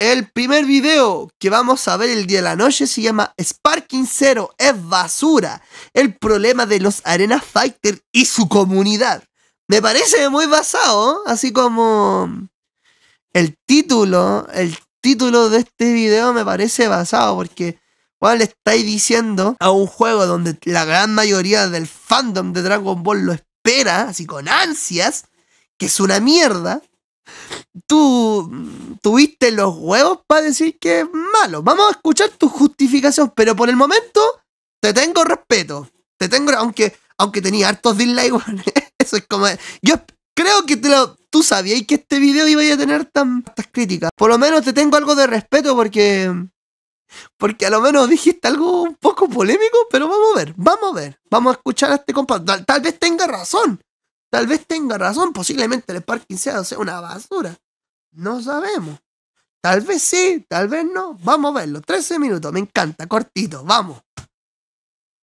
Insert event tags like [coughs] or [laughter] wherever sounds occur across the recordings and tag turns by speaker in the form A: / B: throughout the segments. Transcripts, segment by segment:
A: El primer video que vamos a ver el día de la noche se llama Sparking Zero es basura. El problema de los Arena Fighter y su comunidad. Me parece muy basado, así como el título, el título de este video me parece basado porque ¿Cuál le estáis diciendo a un juego donde la gran mayoría del fandom de Dragon Ball lo espera, así con ansias, que es una mierda tú tuviste los huevos para decir que es malo. Vamos a escuchar tu justificación, pero por el momento te tengo respeto. Te tengo, aunque, aunque tenía hartos dislikes, [laughs] eso es como. Yo creo que te lo, tú sabías que este video iba a tener tantas críticas. Por lo menos te tengo algo de respeto porque. Porque a lo menos dijiste algo un poco polémico, pero vamos a ver, vamos a ver, vamos a escuchar a este compadre. tal vez tenga razón. Tal vez tenga razón, posiblemente el parking sea, sea una basura. No sabemos. Tal vez sí, tal vez no. Vamos a verlo. 13 minutos, me encanta, cortito, vamos.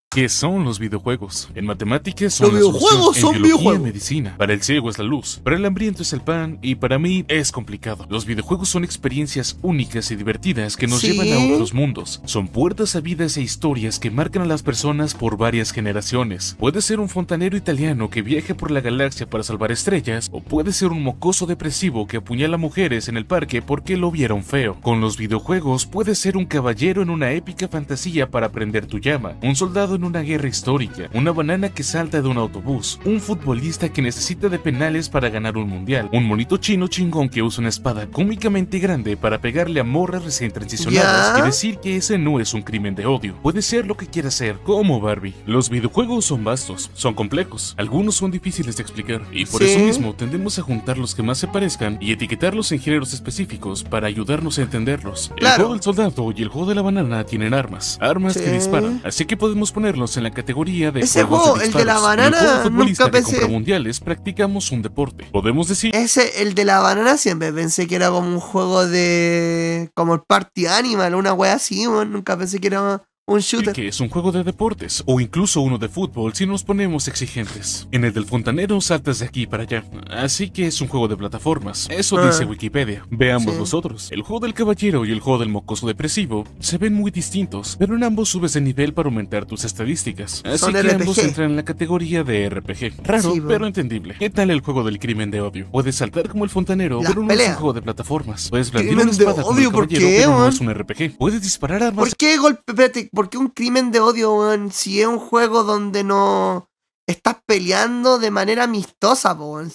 B: ¿Qué son los videojuegos? En matemáticas son los videojuegos En medicina. Para el ciego es la luz, para el hambriento es el pan y para mí es complicado. Los videojuegos son experiencias únicas y divertidas que nos llevan a otros mundos. Son puertas a vidas e historias que marcan a las personas por varias generaciones. Puede ser un fontanero italiano que viaje por la galaxia para salvar estrellas o puede ser un mocoso depresivo que apuñala mujeres en el parque porque lo vieron feo. Con los videojuegos puede ser un caballero en una épica fantasía para prender tu llama, un soldado en una guerra histórica, una banana que salta de un autobús, un futbolista que necesita de penales para ganar un mundial, un monito chino chingón que usa una espada cómicamente grande para pegarle a morras recién transicionadas y decir que ese no es un crimen de odio. Puede ser lo que quiera ser, como Barbie. Los videojuegos son vastos, son complejos, algunos son difíciles de explicar, y por eso mismo tendemos a juntar los que más se parezcan y etiquetarlos en géneros específicos para ayudarnos a entenderlos. El juego del soldado y el juego de la banana tienen armas, armas que disparan, así que podemos poner en la categoría de ese juego, el de la banana, nunca pensé. mundiales practicamos un deporte. Podemos decir
A: ese el de la banana siempre pensé que era como un juego de como el Party Animal, una wea así, nunca pensé que era un
B: shooter. que es un juego de deportes o incluso uno de fútbol si nos ponemos exigentes. En el del fontanero saltas de aquí para allá. Así que es un juego de plataformas. Eso ah. dice Wikipedia. Veamos nosotros. los otros. El juego del caballero y el juego del mocoso depresivo se ven muy distintos, pero en ambos subes de nivel para aumentar tus estadísticas. Así que ambos entran en la categoría de RPG. Raro, pero entendible. ¿Qué tal el juego del crimen de odio? Puedes saltar como el fontanero, pero no es un juego de plataformas. Puedes blandir una espada el caballero, pero no es un RPG. Puedes disparar armas.
A: ¿Por qué golpe? ¿Por qué un crimen de odio, weón? Si es un juego donde no estás peleando de manera amistosa, weón.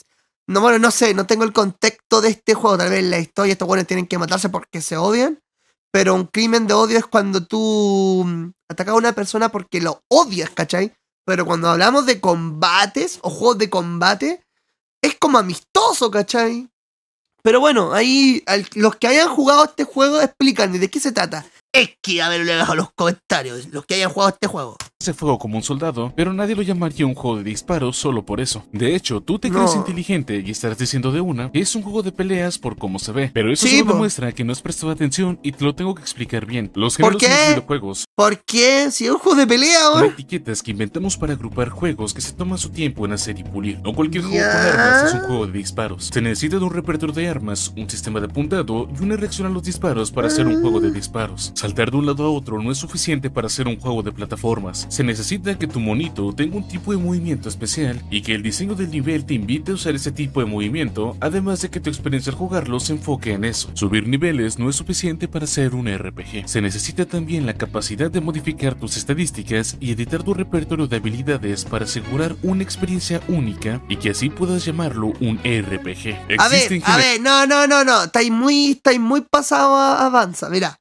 A: No, bueno, no sé, no tengo el contexto de este juego. Tal vez la historia, estos weones tienen que matarse porque se odian. Pero un crimen de odio es cuando tú mm, atacas a una persona porque lo odias, ¿cachai? Pero cuando hablamos de combates o juegos de combate, es como amistoso, ¿cachai? Pero bueno, ahí los que hayan jugado este juego explican de qué se trata. Es que haberle dejado los comentarios, los que hayan jugado este juego.
B: Se fue como un soldado, pero nadie lo llamaría un juego de disparos solo por eso. De hecho, tú te crees inteligente y estarás diciendo de una que es un juego de peleas por cómo se ve. Pero eso solo demuestra que no has prestado atención y te lo tengo que explicar bien. Los géneros de De juegos. ¿Por
A: qué? Si es un juego de pelea, ¿o?
B: etiquetas que inventamos para agrupar juegos que se toman su tiempo en hacer y pulir. No cualquier juego con armas es un juego de disparos. Se necesita de un repertorio de armas, un sistema de apuntado y una reacción a los disparos para hacer un juego de disparos. Saltar de un lado a otro no es suficiente para hacer un juego de plataformas. Se necesita que tu monito tenga un tipo de movimiento especial y que el diseño del nivel te invite a usar ese tipo de movimiento, además de que tu experiencia al jugarlo se enfoque en eso. Subir niveles no es suficiente para hacer un RPG. Se necesita también la capacidad de modificar tus estadísticas y editar tu repertorio de habilidades para asegurar una experiencia única y que así puedas llamarlo un RPG. a ver, a ver, no,
A: no, no, no, estáis muy, estáis muy pasado avanza, mira.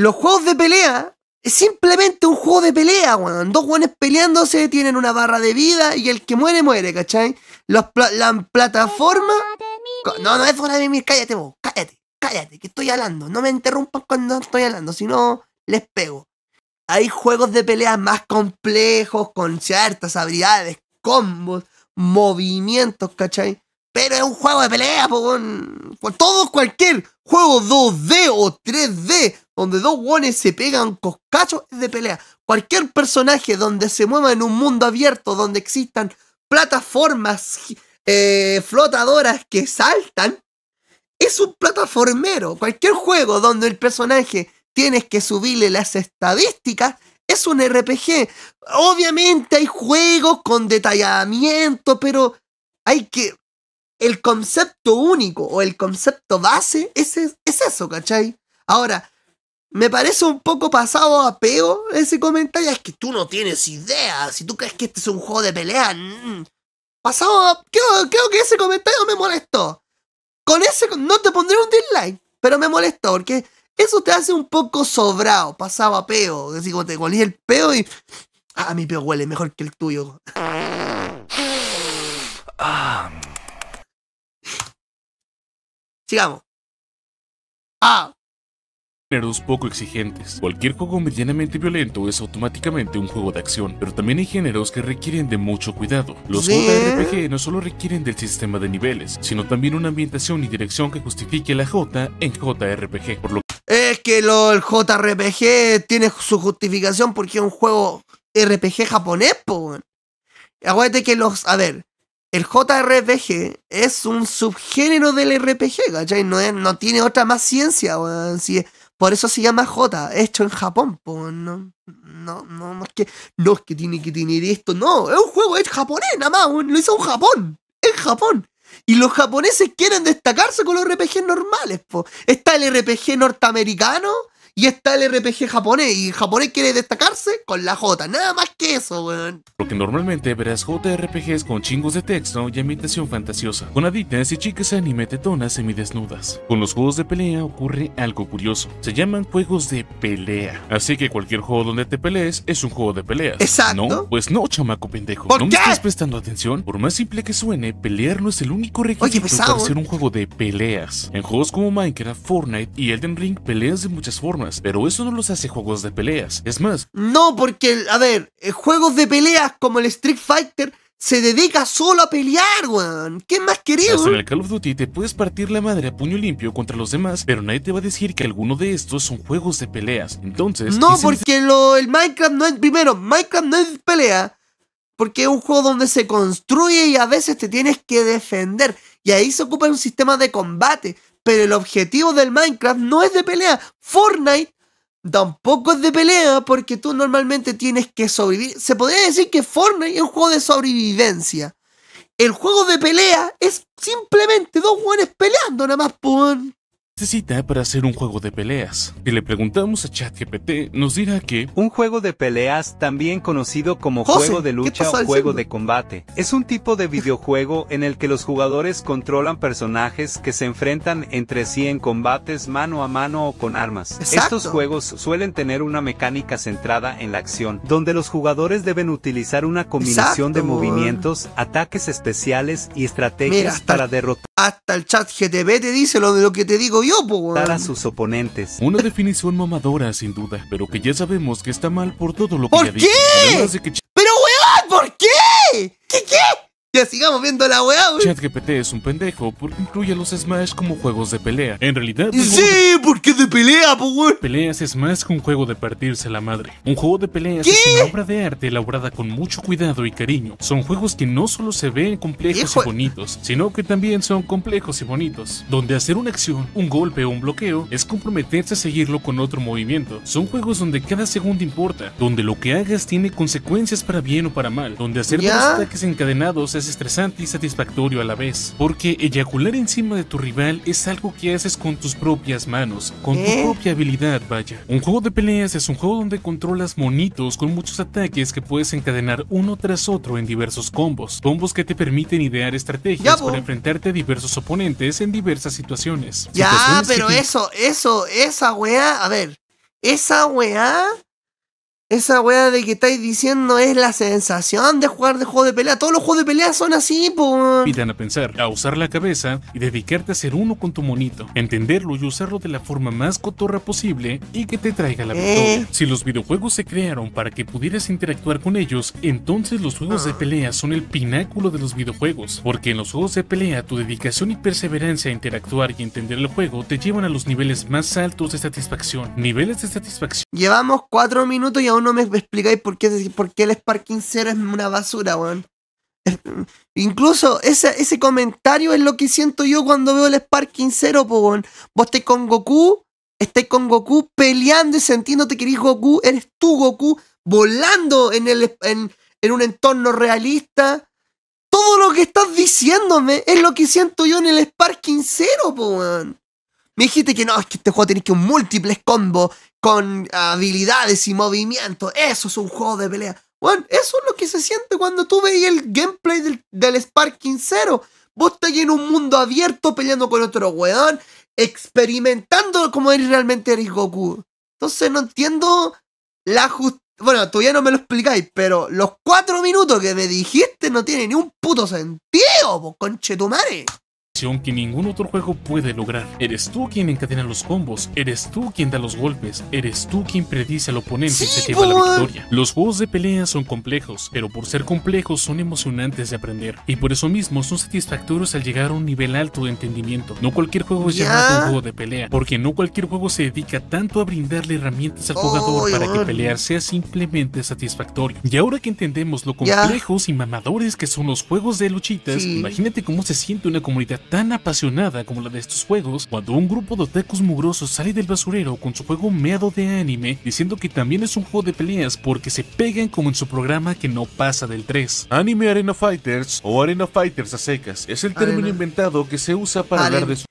A: Los juegos de pelea es simplemente un juego de pelea, weón. Dos weones peleándose tienen una barra de vida y el que muere, muere, ¿cachai? Los la plataforma. No, no es hora de mimir, cállate vos, cállate, cállate, que estoy hablando. No me interrumpan cuando estoy hablando, si no, les pego. Hay juegos de pelea más complejos, con ciertas habilidades, combos, movimientos, ¿cachai? Pero es un juego de pelea, po, Todo todos, cualquier juego 2D o 3D donde dos guones se pegan coscachos es de pelea. Cualquier personaje donde se mueva en un mundo abierto, donde existan plataformas eh, flotadoras que saltan, es un plataformero. Cualquier juego donde el personaje tienes que subirle las estadísticas es un RPG. Obviamente hay juegos con detallamiento, pero hay que... El concepto único o el concepto base es eso, ¿cachai? Ahora, me parece un poco pasado a peo ese comentario. Es que tú no tienes idea. Si tú crees que este es un juego de pelea. Mm. pasado a. Creo, que ese comentario me molestó. Con ese. No te pondré un dislike. Pero me molestó. Porque eso te hace un poco sobrado. Pasado a peo. Así como te colí el peo y. Ah, mi peo huele mejor que el tuyo. Ah. Sigamos. Ah,
B: géneros poco exigentes. Cualquier juego medianamente violento es automáticamente un juego de acción, pero también hay géneros que requieren de mucho cuidado. Los JRPG no solo requieren del sistema de niveles, sino también una ambientación y dirección que justifique la J en JRPG, por lo
A: es que lo, el JRPG tiene su justificación porque es un juego RPG japonés, po. Aguante que los. A ver, el JRPG es un subgénero del RPG, ¿cachai? No, es, no tiene otra más ciencia, así Si por eso se llama J, hecho en Japón. pues No, no, no, es que, no es que tiene que tener esto. No, es un juego, es japonés, nada más. Lo hizo un Japón. En Japón. Y los japoneses quieren destacarse con los RPG normales. pues Está el RPG norteamericano, y está el RPG japonés. Y el japonés quiere destacarse con la J, nada más que eso, weón.
B: Porque normalmente verás JRPGs con chingos de texto y ambientación fantasiosa, con aditas y chicas anime tetonas semidesnudas. Con los juegos de pelea ocurre algo curioso. Se llaman juegos de pelea. Así que cualquier juego donde te pelees es un juego de peleas. Exacto. No, pues no, chamaco pendejo. ¿Por ¿No qué? estás prestando atención? Por más simple que suene, pelear no es el único requisito para ¿eh? ser un juego de peleas. En juegos como Minecraft, Fortnite y Elden Ring peleas de muchas formas pero eso no los hace juegos de peleas. Es más,
A: no, porque, a ver, eh, juegos de peleas como el Street Fighter se dedica solo a pelear, weón. ¿Qué más querido? en
B: el Call of Duty te puedes partir la madre a puño limpio contra los demás, pero nadie te va a decir que alguno de estos son juegos de peleas. Entonces.
A: No, porque lo, el Minecraft no es. Primero, Minecraft no es pelea. Porque es un juego donde se construye y a veces te tienes que defender. Y ahí se ocupa un sistema de combate. Pero el objetivo del Minecraft no es de pelea. Fortnite tampoco es de pelea porque tú normalmente tienes que sobrevivir. Se podría decir que Fortnite es un juego de sobrevivencia. El juego de pelea es simplemente dos jugadores peleando nada más, pum. Pues,
B: necesita para hacer un juego de peleas. Si le preguntamos a ChatGPT, nos dirá que... Un juego de peleas, también conocido como juego de lucha o juego de combate, es un tipo de videojuego [laughs] en el que los jugadores controlan personajes que se enfrentan entre sí en combates mano a mano o con armas. Estos juegos suelen tener una mecánica centrada en la acción, donde los jugadores deben utilizar una combinación de movimientos, ataques especiales y estrategias para derrotar
A: hasta el chat GTB te dice lo de lo que te digo yo, po, Dar Para
B: sus oponentes. Una definición mamadora, sin duda, pero que ya sabemos que está mal por todo lo que ¿Por ya qué?
A: ¡Pero, weón, por qué? ¿Qué, qué? Ya sigamos viendo la weá,
B: ChatGPT es un pendejo porque
A: incluye a los Smash
B: como juegos de pelea. En realidad. Sí, porque de pelea, wey. Peleas es más que un juego de partirse la madre. Un juego de peleas es una obra de arte elaborada con mucho cuidado y cariño. Son juegos que no solo se ven complejos y bonitos, sino que también son complejos y bonitos. Donde hacer una acción, un golpe o un bloqueo es comprometerse a seguirlo con otro movimiento. Son juegos donde cada segundo importa, donde lo que hagas tiene consecuencias para bien o para mal, donde hacer dos ataques encadenados es estresante y satisfactorio a la vez, porque eyacular encima de tu rival es algo que haces con tus propias manos, con tu ¿Eh? propia habilidad, vaya. Un juego de peleas es un juego donde controlas monitos con muchos ataques que puedes encadenar uno tras otro en diversos combos, combos que te permiten idear estrategias para enfrentarte a diversos oponentes en diversas situaciones. Ya, pero
A: eso, eso, esa weá, a ver, esa weá esa weá de que estáis diciendo es la sensación de jugar de juego de pelea. Todos los juegos de pelea son así, pum
B: Invitan a pensar, a usar la cabeza y dedicarte a ser uno con tu monito. Entenderlo y usarlo de la forma más cotorra posible y que te traiga la eh. victoria. Si los videojuegos se crearon para que pudieras interactuar con ellos, entonces los juegos de ah. pelea son el pináculo de los videojuegos. Porque en los juegos de pelea, tu dedicación y perseverancia a interactuar y entender el juego te llevan a los niveles más altos de satisfacción. Niveles de satisfacción.
A: Llevamos cuatro minutos y aún no, me explicáis por qué, por qué el Sparking Zero es una basura, weón. Incluso ese, ese comentario es lo que siento yo cuando veo el Sparking Zero, weón. Vos estáis con Goku, Estás con Goku peleando y sintiéndote que eres Goku, eres tú Goku, volando en, el, en, un entorno realista. Todo lo que estás diciéndome es lo que siento yo en el Sparking Zero, me dijiste que no, es que este juego tiene que un múltiples combos con habilidades y movimientos. Eso es un juego de pelea. Bueno, eso es lo que se siente cuando tú veías el gameplay del, Sparking Zero. Vos estás en un mundo abierto peleando con otro weón, experimentando como eres realmente eres Goku. Entonces no entiendo la justicia. Bueno, todavía no me lo explicáis, pero los cuatro minutos que me dijiste no tienen ni un puto sentido, tu madre
B: que ningún otro juego puede lograr. Eres tú quien encadena los combos, eres tú quien da los golpes, eres tú quien predice al oponente y se lleva la victoria. Los juegos de pelea son complejos, pero por ser complejos son emocionantes de aprender, y por eso mismo son satisfactorios al llegar a un nivel alto de entendimiento. No cualquier juego es llamado un juego de pelea, porque no cualquier juego se dedica tanto a brindarle herramientas al jugador para que pelear sea simplemente satisfactorio. Y ahora que entendemos lo complejos y mamadores que son los juegos de luchitas, imagínate cómo se siente una comunidad tan apasionada como la de estos juegos cuando un grupo de otakus mugrosos sale del basurero con su juego meado de anime diciendo que también es un juego de peleas porque se pegan como en su programa que no pasa del 3. Anime Arena Fighters o Arena Fighters a secas es el término
A: inventado que se usa para hablar de su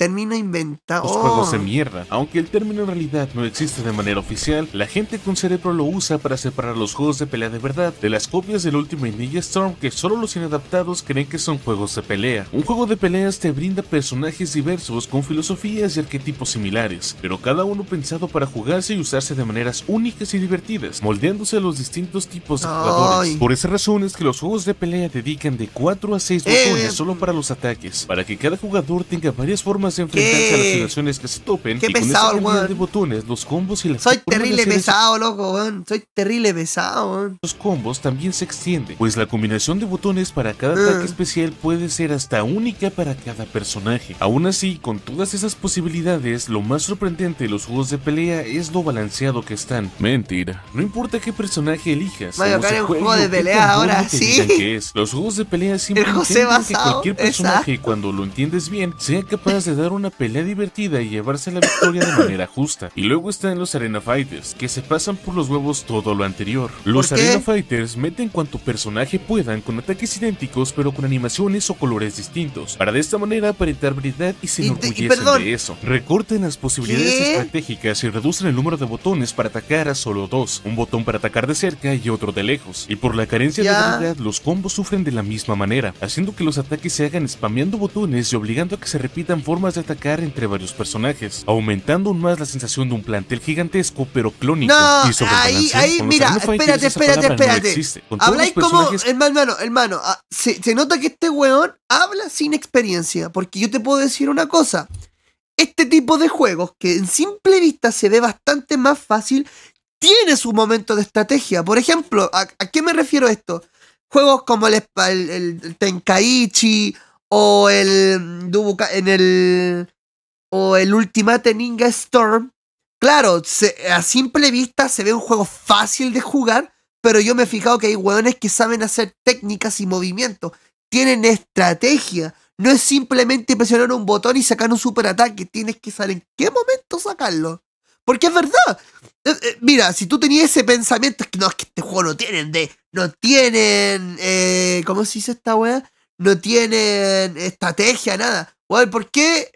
A: termina inventado Los juegos de ¡oh!
B: mierda. Aunque el término en realidad no existe de manera oficial, la gente con cerebro lo usa para separar los juegos de pelea de verdad de las copias del último Ninja Storm que solo los inadaptados creen que son juegos de pelea. Un juego de peleas te brinda personajes diversos con filosofías y arquetipos similares, pero cada uno pensado para jugarse y usarse de maneras únicas y divertidas, moldeándose a los distintos tipos de jugadores. Por esa razón es que los juegos de pelea dedican de 4 a 6 botones eh. solo para los ataques, para que cada jugador tenga varias formas enfrentarse a las situaciones que se topen Qué y pesado, con esa este de botones, los combos y las Soy terrible pesado,
A: loco, Soy terrible pesado,
B: Los combos también se extienden, pues la combinación de botones para cada mm. ataque especial puede ser hasta única para cada personaje. Aún así, con todas esas posibilidades, lo más sorprendente de los juegos de pelea es lo balanceado que están. Mentira. No importa qué personaje elijas. Mario a jugar un juego de pelea ahora, sí. es. Los juegos de pelea siempre El José que cualquier personaje, cuando lo entiendes bien, sea capaz de dar una pelea divertida y llevarse la victoria de manera justa. Y luego están los Arena Fighters, que se pasan por los huevos todo lo anterior. Los Arena Fighters meten cuanto personaje puedan con ataques idénticos pero con animaciones o colores distintos, para de esta manera aparentar variedad y se enorgullecen de eso. Recorten las posibilidades estratégicas y reducen el número de botones para atacar a solo dos, un botón para atacar de cerca y otro de lejos. Y por la carencia de variedad, los combos sufren de la misma manera, haciendo que los ataques se hagan spameando botones y obligando a que se repitan formas de atacar entre varios personajes, aumentando aún más la sensación de un plantel gigantesco pero clónico.
A: y ahí, ahí, mira, espérate, espérate, espérate. Habláis como, hermano, hermano, ah, se, nota que este weón habla sin experiencia, porque yo te puedo decir una cosa. Este tipo de juegos, que en simple vista se ve bastante más fácil, tiene su momento de estrategia. Por ejemplo, ¿a, qué me refiero esto? Juegos como el Tenkaichi o el en el o el Ultimate Ninja Storm. Claro, a simple vista se ve un juego fácil de jugar, pero yo me he fijado que hay hueones que saben hacer técnicas y movimientos, tienen estrategia. No es simplemente presionar un botón y sacar un superataque, tienes que saber en qué momento sacarlo. Porque es verdad. Eh, eh, mira, si tú tenías ese pensamiento, es que no, es que este juego no tienen de. No tienen. Eh, ¿Cómo se dice esta hueá? no tienen estrategia, nada. ¿por qué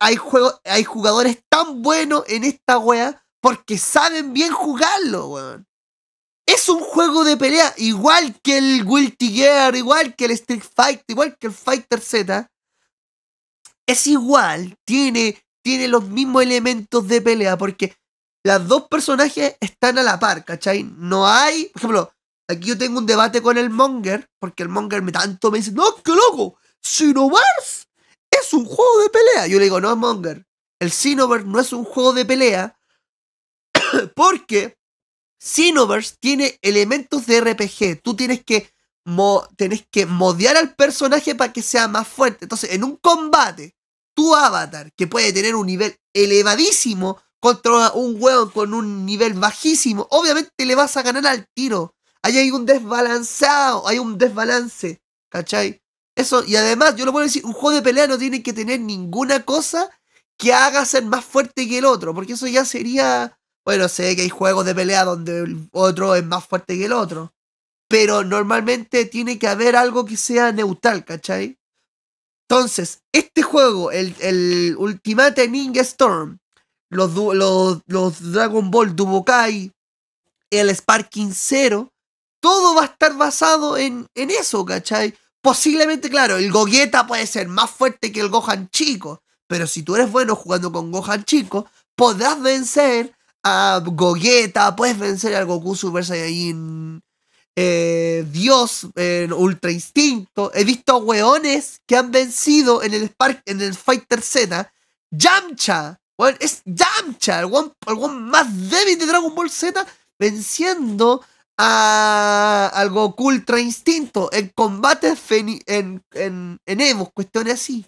A: hay, juego, hay jugadores tan buenos en esta wea? Porque saben bien jugarlo, weón. Es un juego de pelea, igual que el Guilty Gear, igual que el Street Fighter, igual que el Fighter Z. Es igual, tiene, tiene los mismos elementos de pelea, porque las dos personajes están a la par, ¿cachai? No hay, por ejemplo, Aquí yo tengo un debate con el Monger, porque el Monger me tanto me dice, no, qué loco, Sinovars es un juego de pelea. Yo le digo, no, Monger, el Sinoverse no es un juego de pelea, [coughs] porque Sinoverse tiene elementos de RPG. Tú tienes que, tenés que modear al personaje para que sea más fuerte. Entonces, en un combate, tu avatar, que puede tener un nivel elevadísimo, contra un huevo con un nivel bajísimo, obviamente le vas a ganar al tiro. Ahí hay un desbalanceado, hay un desbalance, ¿cachai? Eso, y además, yo lo puedo decir, un juego de pelea no tiene que tener ninguna cosa que haga ser más fuerte que el otro, porque eso ya sería, bueno, sé que hay juegos de pelea donde el otro es más fuerte que el otro, pero normalmente tiene que haber algo que sea neutral, ¿cachai? Entonces, este juego, el, el Ultimate Ninja Storm, los, los Dragon Ball Dubokai, el Sparking Zero, todo va a estar basado en, eso, ¿cachai? Posiblemente, claro, el Gogueta puede ser más fuerte que el Gohan chico, pero si tú eres bueno jugando con Gohan chico, podrás vencer a Gogeta, puedes vencer al Goku Super Saiyan eh, Dios en Ultra Instinto. He visto weones que han vencido en el, Spark, en el Fighter Z. Yamcha, bueno, es Yamcha, el más débil de Dragon Ball Z, venciendo a algo ultra instinto, en combate en, en, en Evo, cuestiones así.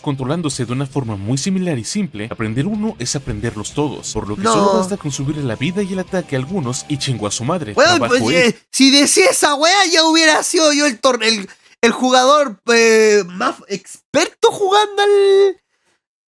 B: Controlándose de una forma muy similar y simple, aprender uno es aprenderlos todos, por lo que solo basta con subirle la vida y el ataque a algunos y chingo a su madre. Pues, eh,
A: si decía esa wea ya hubiera sido yo el, el, el jugador eh, más experto jugando al...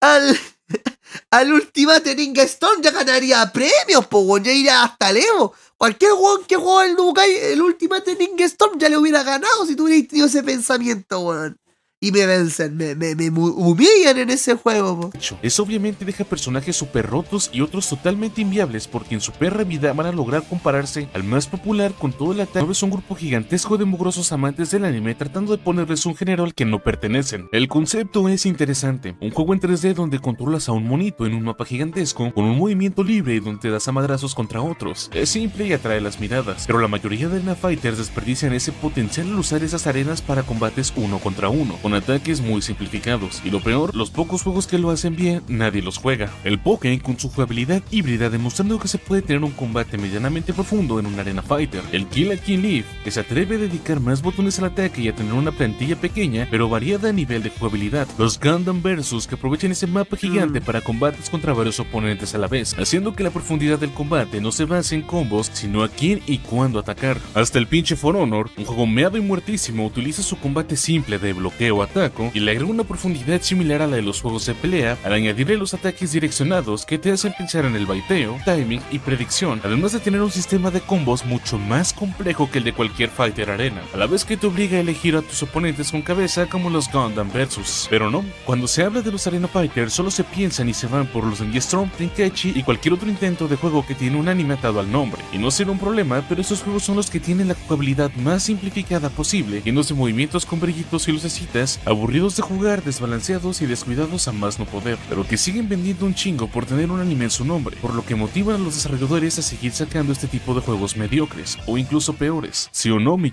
A: al... [laughs] al Ultimate Ring stone ya ganaría premios, pues, ya iría hasta Evo Cualquier weón que jugó el último el Ultimate Ninja Storm ya le hubiera ganado si tú tenido ese pensamiento, weón y me vencen, me, humillan en ese juego.
B: Eso obviamente deja personajes super rotos y otros totalmente inviables porque en su perra vida van a lograr compararse al más popular con todo el ataque. es un grupo gigantesco de mugrosos amantes del anime tratando de ponerles un género al que no pertenecen. El concepto es interesante, un juego en 3D donde controlas a un monito en un mapa gigantesco con un movimiento libre y donde das a contra otros. Es simple y atrae las miradas, pero la mayoría de Arena Fighters desperdician ese potencial al usar esas arenas para combates uno contra uno ataques muy simplificados, y lo peor, los pocos juegos que lo hacen bien, nadie los juega. El Poké con su jugabilidad híbrida demostrando que se puede tener un combate medianamente profundo en un Arena Fighter. El Kill a Kill Leaf, que se atreve a dedicar más botones al ataque y a tener una plantilla pequeña, pero variada a nivel de jugabilidad. Los Gundam Versus, que aprovechan ese mapa gigante mm. para combates contra varios oponentes a la vez, haciendo que la profundidad del combate no se base en combos, sino a quién y cuándo atacar. Hasta el pinche For Honor, un juego meado y muertísimo, utiliza su combate simple de bloqueo ataco y le agrega una profundidad similar a la de los juegos de pelea al añadirle los ataques direccionados que te hacen pensar en el baiteo, timing y predicción, además de tener un sistema de combos mucho más complejo que el de cualquier Fighter Arena, a la vez que te obliga a elegir a tus oponentes con cabeza como los Gundam Versus. Pero no, cuando se habla de los Arena Fighters solo se piensan y se van por los de strong Trinkechi y cualquier otro intento de juego que tiene un anime atado al nombre. Y no será un problema, pero esos juegos son los que tienen la jugabilidad más simplificada posible, no se movimientos con brillitos y lucecitas aburridos de jugar, desbalanceados y descuidados a más no poder, pero que siguen vendiendo un chingo por tener un anime en su nombre, por lo que motivan a los desarrolladores a seguir sacando este tipo de juegos mediocres, o incluso peores. Si ¿Sí o no, mi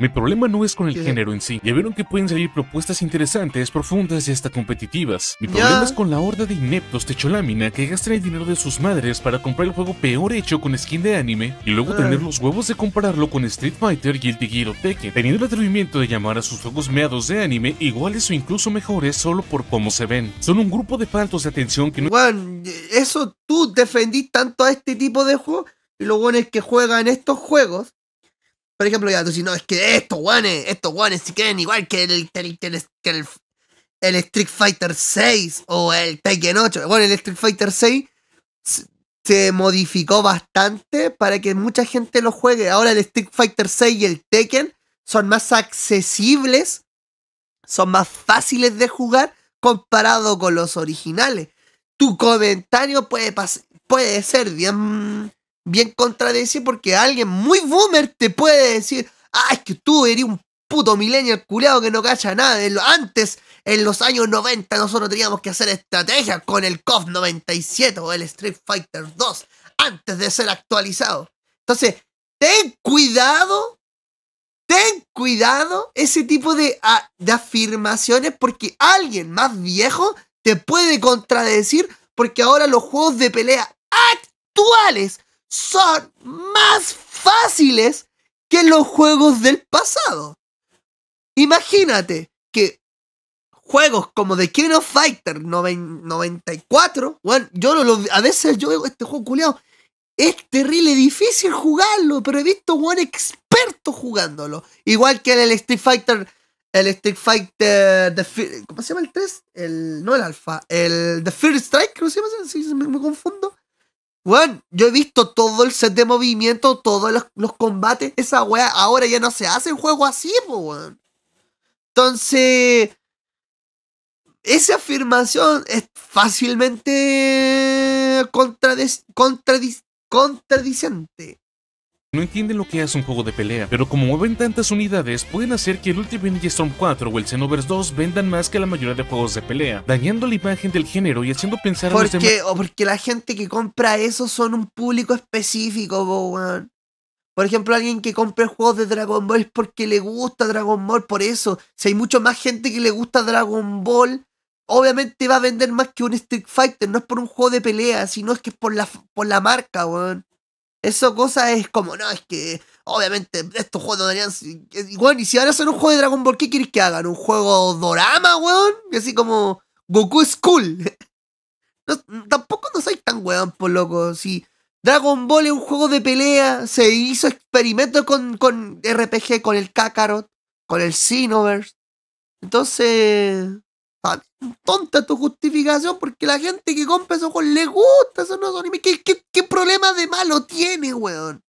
B: Mi problema no es con el género en sí, ya vieron que pueden salir propuestas interesantes, profundas y hasta competitivas. Mi problema es con la horda de ineptos de Cholámina que gastan el dinero de sus madres para comprar el juego peor hecho con skin de anime, y luego ah. tener los huevos de compararlo con Street Fighter, Guilty Gear o Tekken, teniendo el atrevimiento de llamar a sus juegos meados de anime iguales o incluso mejores solo por cómo se ven.
A: Son un grupo de pantos de atención que no... eso tú defendís tanto a este tipo de juegos y los es que juegan estos juegos. Por ejemplo, ya tú si no, es que estos guanes, estos guanes si quieren igual que el, el, el, el, el Street Fighter 6 o el Tekken 8. Bueno, el Street Fighter 6 se modificó bastante para que mucha gente lo juegue. Ahora el Street Fighter 6 y el Tekken son más accesibles son más fáciles de jugar comparado con los originales. Tu comentario puede, puede ser bien, bien contradecido... porque alguien muy boomer te puede decir, ah, es que tú eres un puto millennial culeado que no cacha nada. Antes, en los años 90, nosotros teníamos que hacer estrategia... con el COF 97 o el Street Fighter 2 antes de ser actualizado. Entonces, ten cuidado ten cuidado ese tipo ah, de, afirmaciones porque alguien más viejo te puede contradecir porque ahora los juegos de pelea actuales son más fáciles que los juegos del pasado. Imagínate que juegos como The King of Fighter 94, bueno, yo lo, a veces yo veo este juego culiado es terrible difícil jugarlo, pero he visto buen experto jugándolo. Igual que en el Street Fighter, el Street Fighter, ¿cómo se llama el 3? El, no el Alpha, el The First Strike, ¿cómo se llama, si me, confundo. Bueno, yo he visto todo el set de movimiento, todos los, combates, esa weá, ahora ya no se hace el juego así, pues, Entonces, esa afirmación es fácilmente contradic contradicente.
B: No entienden lo que hace un juego de pelea, pero como mueven tantas unidades, pueden hacer que el Ultimate Ninja Storm 4 o el Xenoverse 2 vendan más que la mayoría de juegos de pelea, dañando la imagen del género y haciendo pensar porque, a O
A: porque la gente que compra eso son un público específico, Bowen. Por ejemplo, alguien que compre juegos de Dragon Ball es porque le gusta Dragon Ball, por eso. Si hay mucho más gente que le gusta Dragon Ball obviamente va a vender más que un Street Fighter. No es por un juego de pelea, sino es que es por la, por la marca, weón. Eso cosa es como, no, es que obviamente estos juegos no darían... y si ahora a un juego de Dragon Ball, ¿qué quieres que hagan? ¿Un juego dorama, weón? Así como Goku School. [laughs] no, tampoco no soy tan weón, por loco. Si Dragon Ball es un juego de pelea, se hizo experimento con, con RPG, con el Kakarot, con el Xenoverse. Entonces, Ah, tonta tu justificación porque la gente que compra esos juegos le gusta esos no ¿Qué, problema de malo tiene, weón?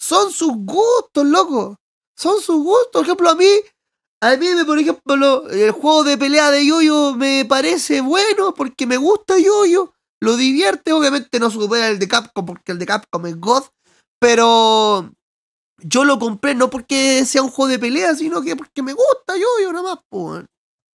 A: Son sus gustos, loco. Son sus gustos. Por ejemplo, a mí, a mí, por ejemplo, el juego de pelea de Yoyo me parece bueno porque me gusta Yoyo. Lo divierte, obviamente no supera el de Capcom porque el de Capcom es God. Pero yo lo compré no porque sea un juego de pelea, sino que porque me gusta Yoyo nada más, weón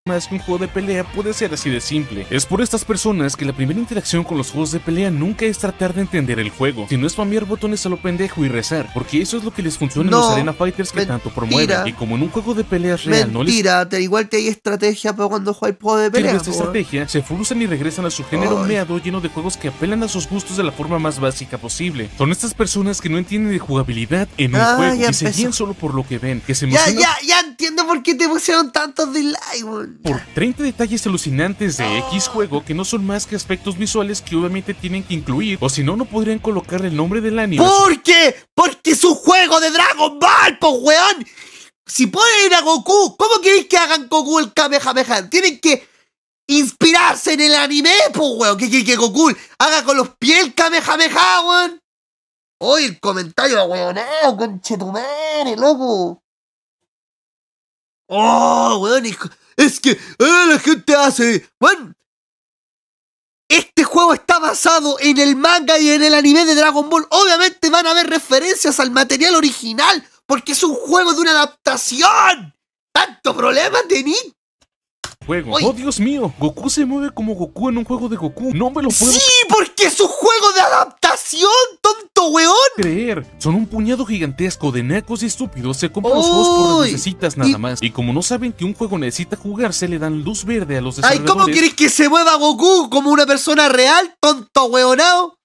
A: más que un juego de pelea
B: puede ser así de simple. Es por estas personas que la primera interacción con los juegos de pelea nunca es tratar de entender el juego, sino es spamear botones a lo pendejo y rezar, porque eso es lo que les funciona en los Arena Fighters que tanto promueven. Y como en un juego
A: de pelea real no les... Mentira, igual te hay estrategia para cuando juegas juego de pelea. esta
B: estrategia, se frustran y regresan a su género meado lleno de juegos que apelan a sus gustos de la forma más básica posible. Son estas personas que no entienden de jugabilidad en un ah, juego y se guían solo por lo que ven, que se emocionan... Ya, ya, ya
A: entiendo por qué te pusieron tantos Live
B: por 30 detalles alucinantes de X juego que no son más que aspectos visuales que obviamente tienen que incluir, o si no, no podrían colocar el nombre del anime. ¿Por
A: qué? Porque es un juego de Dragon Ball, po weón. Si ir a Goku, ¿cómo queréis que hagan Goku el Kamehameha? Tienen que inspirarse en el anime, po weón. Que, que, que Goku haga con los pies el Kamehameha, weón. Hoy el comentario, weón, ¡Con oh, conchetumare, loco. Oh, weón, hijo es que eh, la gente hace. Bueno, este juego está basado en el manga y en el anime de Dragon Ball. Obviamente van a haber referencias al material original, porque es un juego de una adaptación. ¿Tanto problema tenéis?
B: ¡Oh, Dios mío! Goku se mueve como Goku en un juego de Goku. No me lo puedo... ¡Sí! ¡Porque
A: es un juego de adaptación, tonto weón!
B: Creer. Son un puñado gigantesco de necos y estúpidos. Se compran los juegos por las necesitas nada más. Y como no saben que un juego necesita jugarse, le dan luz verde a los desarrolladores. ¡Ay, cómo quieres
A: que se mueva Goku como una persona real, tonto weonao!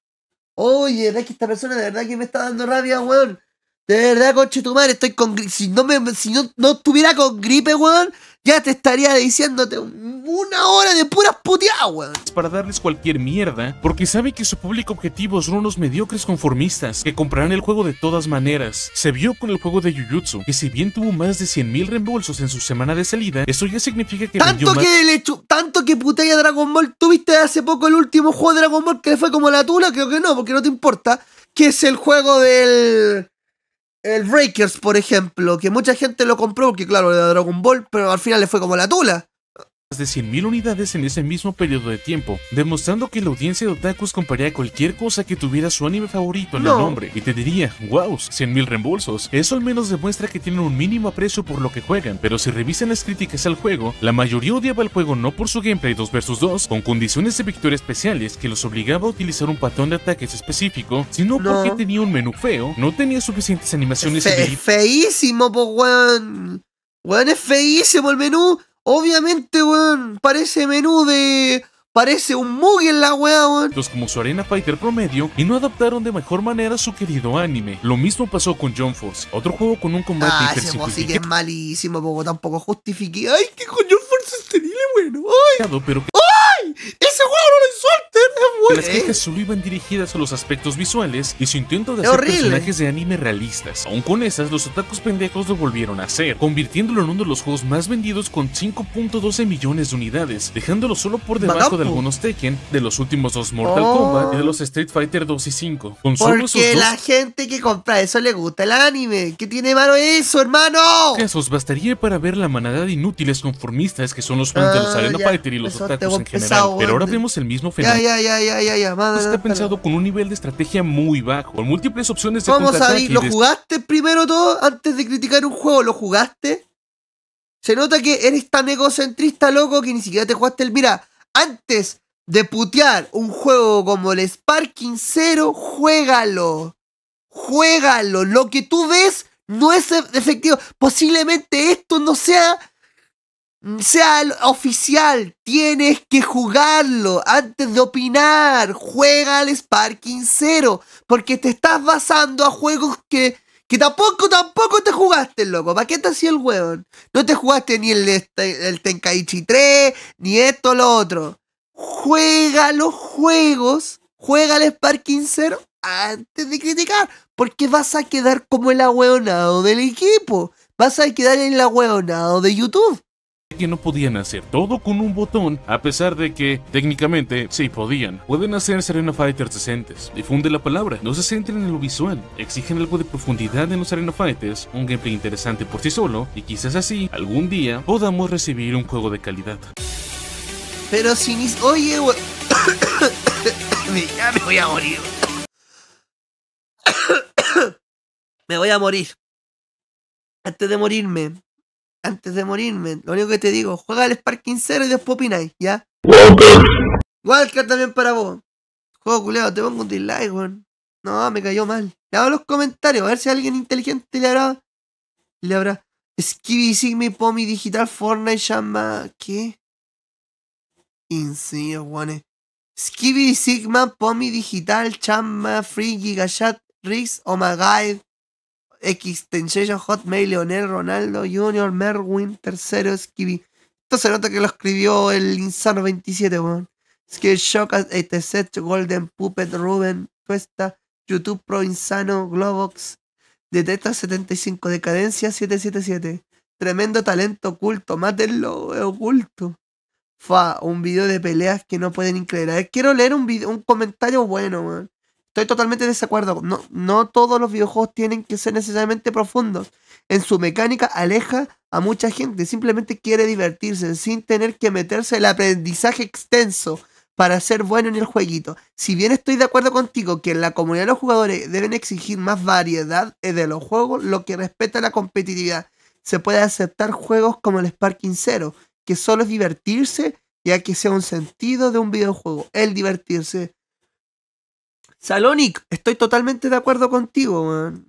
A: Oye, es que esta persona de verdad que me está dando rabia, weón. De verdad, coche tu madre, estoy con... Si no, me, si no, no estuviera con gripe, weón ya te estaría diciéndote una hora de puras puteadas,
B: weón. Para darles cualquier mierda, porque sabe que su público objetivo son unos mediocres conformistas que comprarán el juego de todas maneras. Se vio con el juego de Jujutsu, que si bien tuvo más de 100.000 reembolsos en su semana de salida, eso ya significa que tanto
A: que más... tanto que putea Dragon Ball, tuviste hace poco el último juego de Dragon Ball que le fue como la tula, creo que no, porque no te importa, que es el juego del el Breakers, por ejemplo, que mucha gente lo compró, porque claro, era Dragon Ball, pero al final le fue como la tula
B: de 100.000 unidades en ese mismo periodo de tiempo, demostrando que la audiencia de otakus compararía cualquier cosa que tuviera su anime favorito en el nombre y te diría, wow, 100.000 reembolsos. Eso al menos demuestra que tienen un mínimo aprecio por lo que juegan, pero si revisan las críticas al juego, la mayoría odiaba el juego no por su gameplay 2 vs 2, con condiciones de victoria especiales que los obligaba a utilizar un patrón de ataques específico, sino porque tenía un menú feo, no tenía suficientes animaciones. Fe
A: feísimo, po, weón. es feísimo el menú. Obviamente, weón, parece menú de... Parece un mug en la wea, weón.
B: como su arena fighter promedio y no adaptaron de mejor manera su querido anime. Lo mismo pasó con John Force, otro juego con un combate ah, sí
A: que es malísimo, poco tampoco justifique... Ay, qué con John Force es terrible, bueno. Ay. Pero ¡Ese juego no lo insulten! Las quejas
B: solo iban dirigidas a los aspectos visuales y su intento de hacer personajes de anime realistas. Aun con esas, los atacos pendejos lo volvieron a hacer, convirtiéndolo en uno de los juegos más vendidos con 5.12 millones de unidades, dejándolo solo por debajo de algunos Tekken, de los últimos dos Mortal oh. Kombat y de los Street Fighter 2 y 5. Con Porque la
A: gente que compra eso le gusta el anime. ¿Qué tiene malo eso, hermano?
B: Casos bastaría para ver la manada de inútiles conformistas que son los fans de los ah, Arena Fighter y los ataques en general pero ahora vemos el mismo fenómeno. Ya,
A: ya, ya, ya, ya, Está pensado
B: con un nivel de estrategia muy bajo, con múltiples
A: opciones de Vamos a ver, ¿lo jugaste primero todo antes de criticar un juego? ¿Lo jugaste? Se nota que eres tan egocentrista, loco, que ni siquiera te jugaste el... Mira, antes de putear un juego como el Sparking Zero, juégalo. Juégalo. Lo que tú ves no es e- efectivo. Posiblemente esto no sea Mm, sea oficial, tienes que jugarlo antes de opinar. Juega al Sparking 0 porque te estás basando a juegos que, tampoco, tampoco te jugaste, loco. ¿Para qué te hacía el hueón? No te jugaste ni el, este, el Tenkaichi 3, ni esto, lo otro. Juega los juegos, juega al Sparking Zero antes de criticar, porque vas a quedar como el ahueonado del equipo. Vas a quedar en el ahueonado de YouTube
B: que no podían hacer todo con un botón, a pesar de que técnicamente sí podían. Pueden hacer Serena Fighters decentes. Difunde la palabra, no se centren en lo visual, exigen algo de profundidad en los Serena Fighters, un gameplay interesante por sí solo, y quizás así, algún día, podamos recibir un juego de calidad.
A: Pero si Oye, [coughs] me voy a morir. [coughs] me voy a morir. Antes de morirme, antes de morirme, lo único que te digo, juega al Sparking Zero y después ¿ya? Walker también para vos. Juego culeado, te pongo un dislike, weón. No, me cayó mal. Le hago los comentarios, a ver si alguien inteligente le habrá. Le habrá. Skibby Sigma, Pomi Digital Fortnite llama. ¿Qué? Insignia, weón. Skibby Sigma Pomi Digital Chama Free Riggs Rix Omaguide Extension Hotmail, Leonel Ronaldo Junior, Merwin, tercero, Skibby. Esto se nota que lo escribió el Insano 27, weón. Skillshock, este, Shock, Golden Puppet, Ruben, Cuesta, YouTube Pro Insano, Globox, Detecta 75, Decadencia 777. Tremendo talento oculto, mátenlo, oculto. Fa, un video de peleas que no pueden creer. quiero leer un, video, un comentario bueno, weón. Estoy totalmente de desacuerdo. No, no todos los videojuegos tienen que ser necesariamente profundos. En su mecánica aleja a mucha gente. Simplemente quiere divertirse sin tener que meterse el aprendizaje extenso para ser bueno en el jueguito. Si bien estoy de acuerdo contigo que en la comunidad de los jugadores deben exigir más variedad eh, de los juegos, lo que respeta la competitividad. Se puede aceptar juegos como el Sparking Zero, que solo es divertirse, ya que sea un sentido de un videojuego, el divertirse. Salonic, estoy totalmente de acuerdo contigo, man.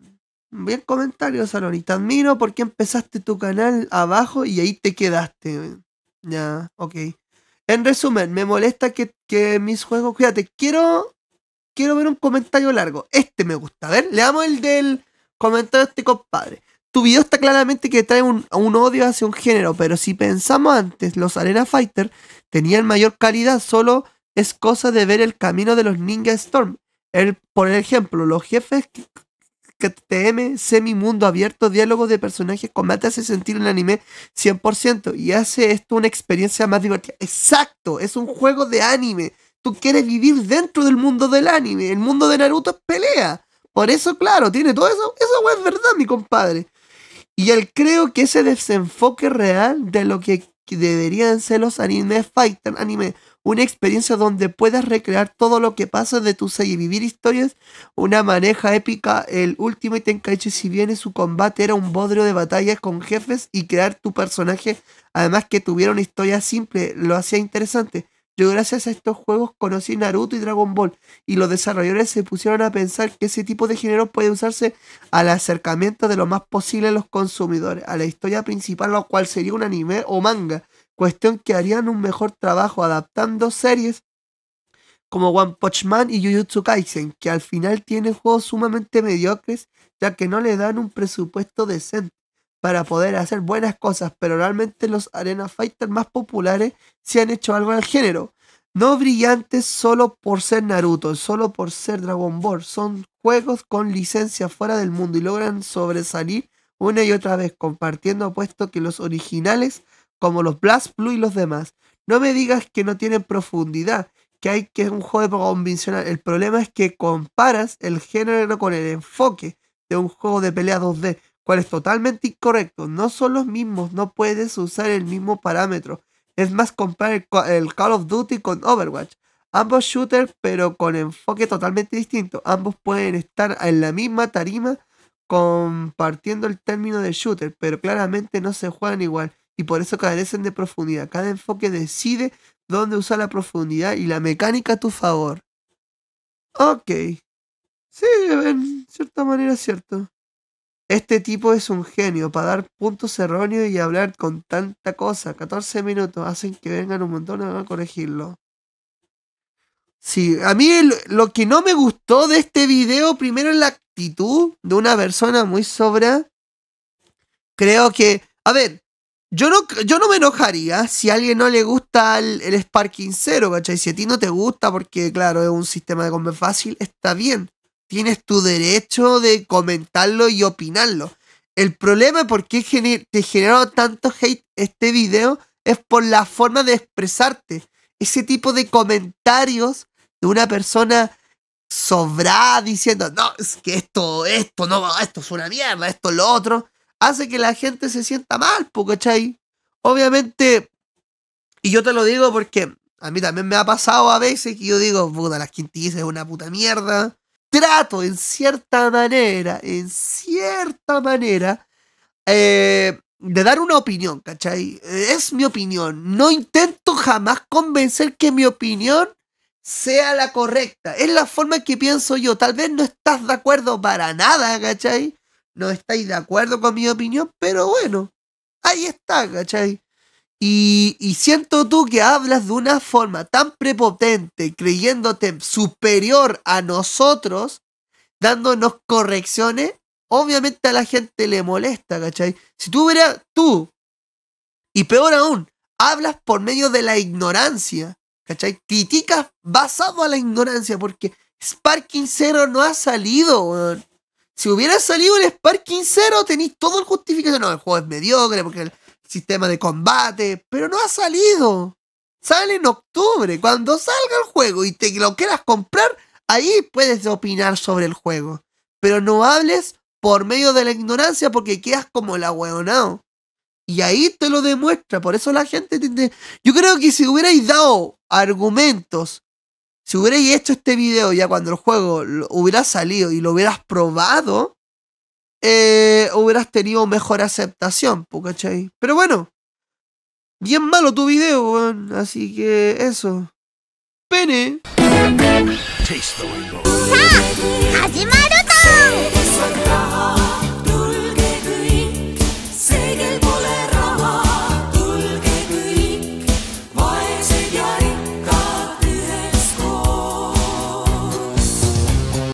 A: Bien comentario, Salonic. Te admiro porque empezaste tu canal abajo y ahí te quedaste. Ya, ok. En resumen, me molesta que, mis juegos. Cuídate, quiero. Quiero ver un comentario largo. Este me gusta. A ver, le el del comentario de este compadre. Tu video está claramente que trae un, un, odio hacia un género, pero si pensamos antes, los Arena Fighter tenían mayor calidad, solo es cosa de ver el camino de los Ninja Storm. El, por ejemplo, los jefes KTM, semi-mundo abierto, diálogo de personajes, combate hace sentir el anime 100% y hace esto una experiencia más divertida. Exacto, es un juego de anime. Tú quieres vivir dentro del mundo del anime. El mundo de Naruto es pelea. Por eso, claro, tiene todo eso. Eso es verdad, mi compadre. Y él creo que ese desenfoque real de lo que deberían ser los animes fighter, anime una experiencia donde puedas recrear todo lo que pasa de tu y vivir historias, una maneja épica, el último último Tenkaichi, si bien en su combate era un bodrio de batallas con jefes y crear tu personaje, además que tuviera una historia simple, lo hacía interesante. Yo gracias a estos juegos conocí Naruto y Dragon Ball y los desarrolladores se pusieron a pensar que ese tipo de género puede usarse al acercamiento de lo más posible a los consumidores, a la historia principal, lo cual sería un anime o manga, cuestión que harían un mejor trabajo adaptando series como One Punch Man y Jujutsu Kaisen, que al final tienen juegos sumamente mediocres, ya que no le dan un presupuesto decente para poder hacer buenas cosas, pero realmente los Arena Fighter más populares se han hecho algo al género. No brillantes solo por ser Naruto, solo por ser Dragon Ball. Son juegos con licencia fuera del mundo y logran sobresalir una y otra vez, compartiendo puesto que los originales como los Blast Blue y los demás. No me digas que no tienen profundidad, que hay que es un juego convencional. El problema es que comparas el género con el enfoque de un juego de pelea 2D, cual es totalmente incorrecto. No son los mismos, no puedes usar el mismo parámetro. Es más comparar el Call of Duty con Overwatch. Ambos shooters, pero con enfoque totalmente distinto. Ambos pueden estar en la misma tarima compartiendo el término de shooter, pero claramente no se juegan igual y por eso carecen de profundidad. Cada enfoque decide dónde usar la profundidad y la mecánica a tu favor. Ok. Sí, en cierta manera es cierto. Este tipo es un genio para dar puntos erróneos y hablar con tanta cosa. 14 minutos hacen que vengan un montón a corregirlo. Sí, a mí lo que no me gustó de este video, primero es la actitud de una persona muy sobra. Creo que, a ver, yo no, me enojaría si a alguien no le gusta el, Sparking zero ¿cachai? Si a ti no te gusta porque, claro, es un sistema de comer fácil, está bien. Tienes tu derecho de comentarlo y opinarlo. El problema es por qué te generó tanto hate este video es por la forma de expresarte. Ese tipo de comentarios de una persona sobrada diciendo, no, es que esto, esto, no, esto es una mierda, esto es lo otro hace que la gente se sienta mal, ¿cachai? Obviamente, y yo te lo digo porque a mí también me ha pasado a veces que yo digo, puta, las quintillas es una puta mierda. Trato en cierta manera, en cierta manera, eh, de dar una opinión, ¿cachai? Es mi opinión. No intento jamás convencer que mi opinión sea la correcta. Es la forma en que pienso yo. Tal vez no estás de acuerdo para nada, ¿cachai? no estáis de acuerdo con mi opinión, pero bueno, ahí está, ¿cachai? Y, siento tú que hablas de una forma tan prepotente, creyéndote superior a nosotros, dándonos correcciones, obviamente a la gente le molesta, ¿cachai? Si tú hubieras, tú, y peor aún, hablas por medio de la ignorancia, ¿cachai? Criticas basado a la ignorancia, porque Sparking Zero no ha salido, weón. Si hubiera salido el Spark 0 tenéis todo el justificación. No, el juego es mediocre porque el sistema de combate, pero no ha salido. Sale en octubre. Cuando salga el juego y te lo quieras comprar, ahí puedes opinar sobre el juego. Pero no hables por medio de la ignorancia porque quedas como la ahueonado. Y ahí te lo demuestra. Por eso la gente Yo creo que si hubierais dado argumentos si hubierais hecho este video ya cuando el juego hubiera salido y lo hubieras probado, eh, hubieras tenido mejor aceptación, ¿cachai? Pero bueno, bien malo tu video, weón. Así que eso. Pene.